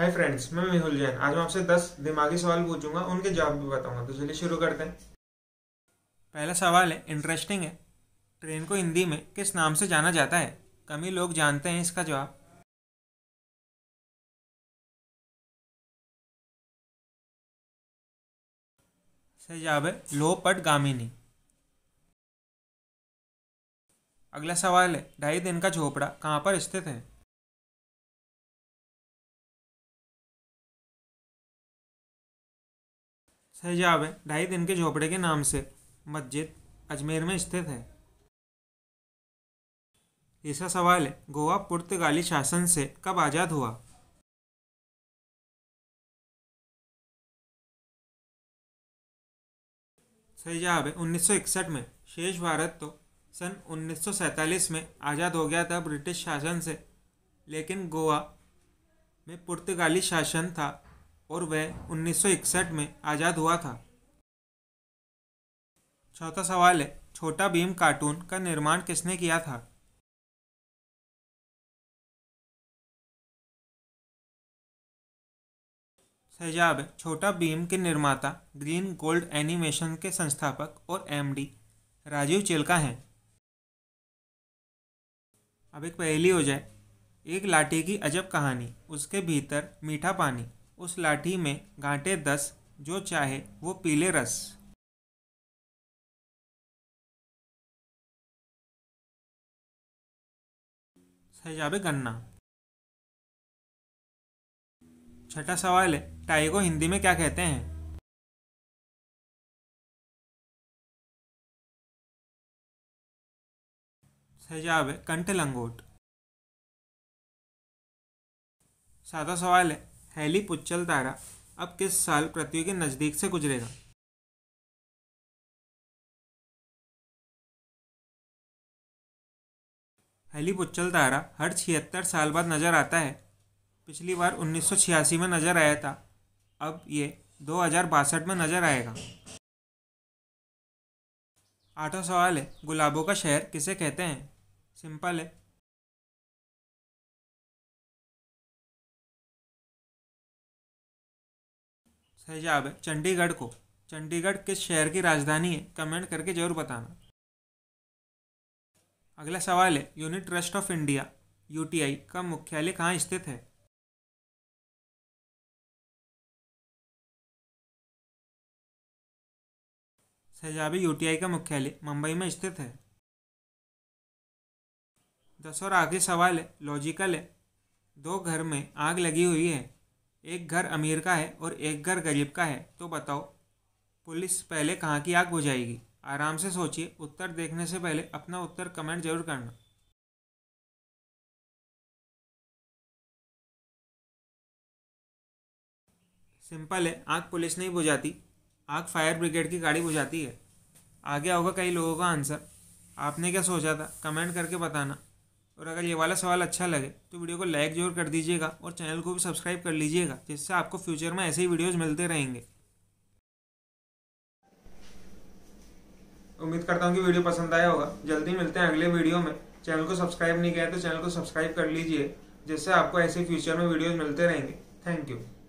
hi friends मैं मेहुल जैन आज मैं आपसे 10 दिमागी सवाल पूछूंगा उनके जवाब भी बताऊंगा तो चलिए शुरू करते हैं पहला सवाल है इंटरेस्टिंग है ट्रेन को हिंदी में किस नाम से जाना जाता है कमी लोग जानते हैं इसका जवाब सही जवाब है लोपट गामिनी अगला सवाल है ढाई दिन का झोपड़ा कहाँ पर स्थित है सहजाब ढाई दिन के झोपड़े के नाम से मस्जिद अजमेर में स्थित है तीसरा सवाल है गोवा पुर्तगाली शासन से कब आज़ाद हुआ सही जवाब है उन्नीस में शेष भारत तो सन 1947 में आज़ाद हो गया था ब्रिटिश शासन से लेकिन गोवा में पुर्तगाली शासन था और वह 1961 में आज़ाद हुआ था चौथा सवाल है छोटा भीम कार्टून का निर्माण किसने किया था सहजाब छोटा भीम के निर्माता ग्रीन गोल्ड एनिमेशन के संस्थापक और एमडी राजीव चिल्का हैं अब एक पहली हो जाए एक लाठी की अजब कहानी उसके भीतर मीठा पानी उस लाठी में घाटे दस जो चाहे वो पीले रस सहजाब गन्ना छठा सवाल है टाई को हिंदी में क्या कहते हैं सहजाब कंठ लंगोट सादा सवाल है हैली पुच्चल तारा अब किस साल पृथ्वी के नज़दीक से गुजरेगा हैली पुच्चल तारा हर छिहत्तर साल बाद नज़र आता है पिछली बार उन्नीस में नज़र आया था अब ये दो में नज़र आएगा आठवां सवाल है गुलाबों का शहर किसे कहते हैं सिंपल है हिजाब है चंडीगढ़ को चंडीगढ़ किस शहर की राजधानी है कमेंट करके जरूर बताना अगला सवाल है unit trust of India UTI का मुख्यालय कहाँ स्थित है सहजाबी यूटीआई का मुख्यालय मुंबई में स्थित है दस और आगे सवाल है लॉजिकल है दो घर में आग लगी हुई है एक घर अमीर का है और एक घर गरीब का है तो बताओ पुलिस पहले कहाँ की आग बुझाएगी आराम से सोचिए उत्तर देखने से पहले अपना उत्तर कमेंट जरूर करना सिंपल है आग पुलिस नहीं बुझाती आग फायर ब्रिगेड की गाड़ी बुझाती है आगे होगा कई लोगों का आंसर आपने क्या सोचा था कमेंट करके बताना और अगर ये वाला सवाल अच्छा लगे तो वीडियो को लाइक जरूर कर दीजिएगा और चैनल को भी सब्सक्राइब कर लीजिएगा जिससे आपको फ्यूचर में ऐसे ही वीडियोज़ मिलते रहेंगे उम्मीद करता हूँ कि वीडियो पसंद आया होगा जल्दी मिलते हैं अगले वीडियो में चैनल को सब्सक्राइब नहीं किया तो चैनल को सब्सक्राइब कर लीजिए जिससे आपको ऐसे फ्यूचर में वीडियोज़ मिलते रहेंगे थैंक यू